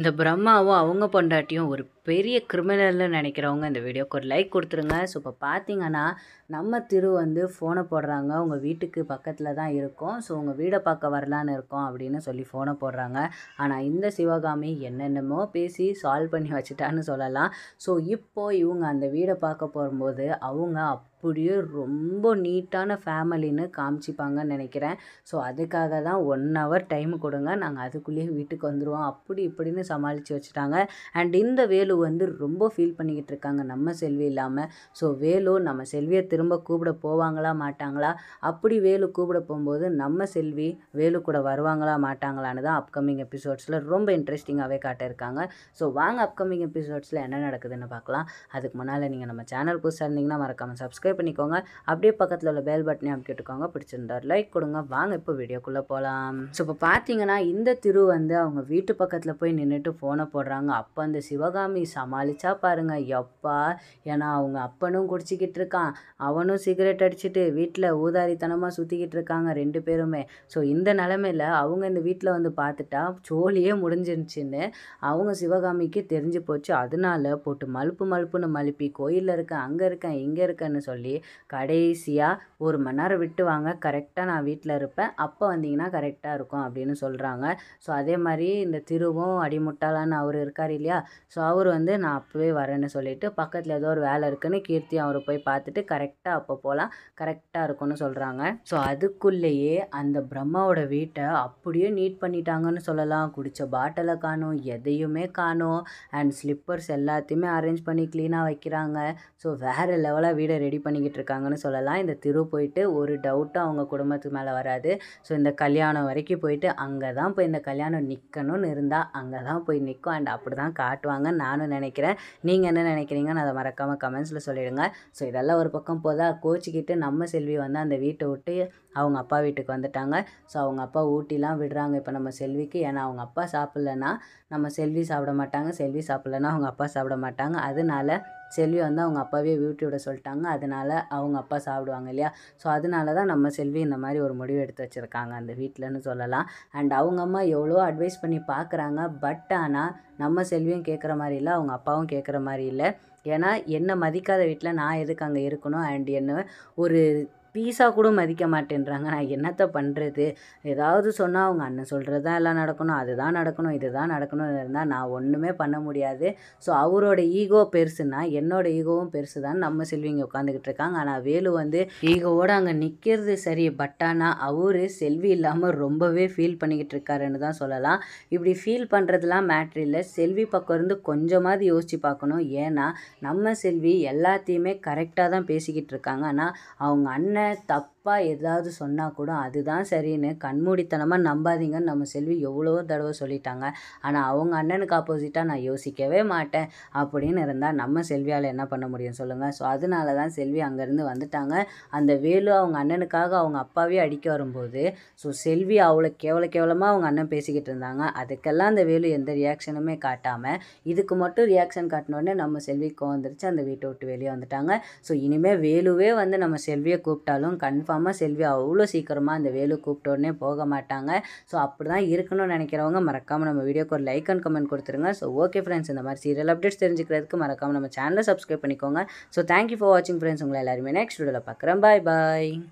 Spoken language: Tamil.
இந்த பிரம்மாவும் அவங்க பொண்டாட்டியும் ஒரு பெரிய கிரிமினல்னு நினைக்கிறவங்க இந்த வீடியோக்கு ஒரு லைக் கொடுத்துருங்க ஸோ இப்போ பார்த்தீங்கன்னா நம்ம திரு வந்து ஃபோனை போடுறாங்க உங்கள் வீட்டுக்கு பக்கத்தில் தான் இருக்கும் ஸோ உங்கள் வீடை பார்க்க வரலான்னு இருக்கோம் அப்படின்னு சொல்லி ஃபோனை போடுறாங்க ஆனால் இந்த சிவகாமி என்னென்னமோ பேசி சால்வ் பண்ணி வச்சுட்டான்னு சொல்லலாம் ஸோ இப்போது இவங்க அந்த வீடை பார்க்க போகும்போது அவங்க அப்படியே ரொம்ப நீட்டான ஃபேமிலின்னு காமிச்சிப்பாங்கன்னு நினைக்கிறேன் ஸோ அதுக்காக தான் ஒன் ஹவர் டைம் கொடுங்க நாங்கள் அதுக்குள்ளேயே வீட்டுக்கு வந்துடுவோம் அப்படி இப்படின்னு சமாளித்து வச்சுட்டாங்க அண்ட் இந்த வேலு வந்து ரொம்ப ஃபீல் பண்ணிக்கிட்டு இருக்காங்க நம்ம செல்வி இல்லாமல் ஸோ வேலு நம்ம செல்வியை திரும்ப கூப்பிட போவாங்களா மாட்டாங்களா அப்படி வேலு கூப்பிட போகும்போது நம்ம செல்வி வேலு கூட வருவாங்களா மாட்டாங்களான்னு தான் அப்கமிங் எபிசோட்ஸில் ரொம்ப இன்ட்ரெஸ்டிங்காகவே காட்டியிருக்காங்க ஸோ வாங்க அப்கமிங் எபிசோட்ஸில் என்ன நடக்குதுன்னு பார்க்கலாம் அதுக்கு முன்னால் நீங்கள் நம்ம சேனல் புதுசாக இருந்தீங்கன்னா மறக்காமல் சப்ஸ்கிரைப் பண்ணிக்கோங்க அப்படியே பக்கத்தில் உள்ள பெல் பட்டனை அமைக்கிட்டுக்கோங்க பிடிச்சிருந்தா லைக் கொடுங்க வாங்க இப்போ வீடியோக்குள்ளே போகலாம் ஸோ இப்போ பார்த்தீங்கன்னா இந்த திரு வந்து அவங்க வீட்டு பக்கத்தில் போய் நின்றுட்டு ஃபோனை போடுறாங்க அப்போ அந்த சிவகாமி சமாளிச்சா பாருங்க எப்பா ஏன்னா அவங்க அப்பனும் குடிச்சிக்கிட்டு இருக்கான் அவனும் சிகரெட் அடிச்சுட்டு வீட்டில் ஊதாரித்தனமாக சுற்றிக்கிட்டு இருக்காங்க ரெண்டு பேருமே ஸோ இந்த நிலமையில் அவங்க இந்த வீட்டில் வந்து பார்த்துட்டா சோழியே முடிஞ்சிருச்சுன்னு அவங்க சிவகாமிக்கு தெரிஞ்சு போச்சு அதனால போட்டு மலுப்பு மலுப்புன்னு மலுப்பி கோயிலில் இருக்கேன் அங்கே இருக்கேன் இங்கே இருக்கேன்னு சொல்லி சொல்லி கடைசியாக ஒரு மணி நேரம் விட்டு வாங்க கரெக்டாக நான் வீட்டில் இருப்பேன் அப்போ வந்தீங்கன்னா கரெக்டாக இருக்கும் அப்படின்னு சொல்கிறாங்க ஸோ அதே மாதிரி இந்த திருவும் அடிமுட்டாளான்னு அவர் இருக்கார் இல்லையா ஸோ அவர் வந்து நான் அப்போவே வரேன்னு சொல்லிவிட்டு பக்கத்தில் ஏதோ ஒரு வேலை இருக்குன்னு கீர்த்தி அவர் போய் பார்த்துட்டு கரெக்டாக அப்போ போகலாம் கரெக்டாக இருக்கும்னு சொல்கிறாங்க ஸோ அதுக்குள்ளேயே அந்த பிரம்மாவோட வீட்டை அப்படியே நீட் பண்ணிட்டாங்கன்னு சொல்லலாம் குடித்த பாட்டிலை காணும் எதையுமே காணும் அண்ட் ஸ்லிப்பர்ஸ் எல்லாத்தையுமே அரேஞ்ச் பண்ணி க்ளீனாக வைக்கிறாங்க ஸோ வேறு லெவலாக வீடை ரெடி பண்ணிக்கிட்டு இருக்காங்கன்னு சொல்லலாம் இந்த திரு போயிட்டு ஒரு டவுட்டும் அவங்க குடும்பத்துக்கு மேலே வராது ஸோ இந்த கல்யாணம் வரைக்கும் போயிட்டு அங்கே தான் போய் இந்த கல்யாணம் நிற்கணும்னு இருந்தால் அங்கே தான் போய் நிற்கும் அண்ட் அப்படி தான் காட்டுவாங்க நானும் நினைக்கிறேன் நீங்கள் என்ன நினைக்கிறீங்கன்னு அதை மறக்காமல் கமெண்ட்ஸில் சொல்லிடுங்க ஸோ இதெல்லாம் ஒரு பக்கம் போதா கோச்சிக்கிட்டு நம்ம செல்வி வந்து அந்த வீட்டை விட்டு அவங்க அப்பா வீட்டுக்கு வந்துட்டாங்க ஸோ அவங்க அப்பா ஊட்டிலாம் விடுறாங்க இப்போ நம்ம செல்விக்கு ஏன்னா அவங்க அப்பா சாப்பிட்லன்னா நம்ம செல்வி சாப்பிட மாட்டாங்க செல்வி சாப்பிட்லன்னா அவங்க அப்பா சாப்பிட மாட்டாங்க அதனால செல்வி வந்து அவங்க அப்பாவே பியூட்டி விட சொல்லிட்டாங்க அதனால் அவங்க அப்பா சாப்பிடுவாங்க இல்லையா ஸோ அதனால தான் நம்ம செல்வி இந்த மாதிரி ஒரு முடிவு எடுத்து வச்சுருக்காங்க அந்த வீட்டில்னு சொல்லலாம் அண்ட் அவங்க அம்மா எவ்வளோ அட்வைஸ் பண்ணி பார்க்குறாங்க பட் ஆனால் நம்ம செல்வியும் கேட்குற மாதிரி இல்லை அவங்க அப்பாவும் கேட்குற மாதிரி இல்லை ஏன்னா என்னை மதிக்காத வீட்டில் நான் எதுக்கு அங்கே இருக்கணும் அண்ட் என்ன ஒரு பீஸா கூட மதிக்க மாட்டேன்றாங்க நான் என்னத்தை பண்ணுறது ஏதாவது சொன்னால் அவங்க அண்ணன் சொல்கிறது தான் எல்லாம் நடக்கணும் அதுதான் நடக்கணும் இதுதான் நடக்கணும் இருந்தால் நான் ஒன்றுமே பண்ண முடியாது ஸோ அவரோட ஈகோ பெருசுன்னா என்னோட ஈகோவும் பெருசு தான் நம்ம செல்விங்க உட்காந்துக்கிட்டு இருக்காங்க ஆனால் வேலு வந்து ஈகோவோடு அங்கே நிற்கிறது சரி பட் ஆனால் அவர் செல்வி இல்லாமல் ரொம்பவே ஃபீல் பண்ணிக்கிட்டு இருக்காருன்னு தான் சொல்லலாம் இப்படி ஃபீல் பண்ணுறதுலாம் மேட்ரு இல்லை செல்வி பக்கம் இருந்து கொஞ்சமாவது யோசித்து பார்க்கணும் ஏன்னா நம்ம செல்வி எல்லாத்தையுமே கரெக்டாக தான் பேசிக்கிட்டு இருக்காங்க ஆனால் அவங்க அண்ணன் தப்பு தப்பாக ஏதாவது சொன்னால் கூட அதுதான் சரின்னு கண்மூடித்தனமாக நம்பாதீங்கன்னு நம்ம செல்வி எவ்வளோ தடவை சொல்லிட்டாங்க ஆனால் அவங்க அண்ணனுக்கு ஆப்போசிட்டாக நான் யோசிக்கவே மாட்டேன் அப்படின்னு இருந்தால் நம்ம செல்வியால் என்ன பண்ண முடியும் சொல்லுங்கள் ஸோ அதனால தான் செல்வி அங்கேருந்து வந்துட்டாங்க அந்த வேலு அவங்க அண்ணனுக்காக அவங்க அப்பாவே அடிக்க வரும்போது ஸோ செல்வி அவ்வளோ கேவல கேவலமாக அவங்க அண்ணன் பேசிக்கிட்டு இருந்தாங்க அதுக்கெல்லாம் அந்த வேலு எந்த ரியாக்ஷனுமே காட்டாமல் இதுக்கு மட்டும் ரியாக்ஷன் காட்டினோடனே நம்ம செல்விக்கு வந்துருச்சு அந்த வீட்டை விட்டு வெளியே வந்துட்டாங்க ஸோ இனிமேல் வேலுவே வந்து நம்ம செல்வியை கூப்பிட்டாலும் கன்ஃபார்ம் கன்ஃபார்மாக செல்வி அவ்வளோ சீக்கிரமாக அந்த வேலு கூப்பிட்டோடனே போக மாட்டாங்க ஸோ அப்படி தான் இருக்கணும்னு நினைக்கிறவங்க மறக்காமல் நம்ம வீடியோக்கு ஒரு லைக் அண்ட் கமெண்ட் கொடுத்துருங்க ஸோ ஓகே ஃப்ரெண்ட்ஸ் இந்த மாதிரி சீரியல் அப்டேட்ஸ் தெரிஞ்சுக்கிறதுக்கு மறக்காமல் நம்ம சேனலை சப்ஸ்கிரைப் பண்ணிக்கோங்க ஸோ தேங்க்யூ ஃபார் வாட்சிங் ஃப்ரெண்ட்ஸ் உங்களை எல்லாருமே நெக்ஸ்ட் வீடியோவில் பார்க்குறேன் பாய் பாய்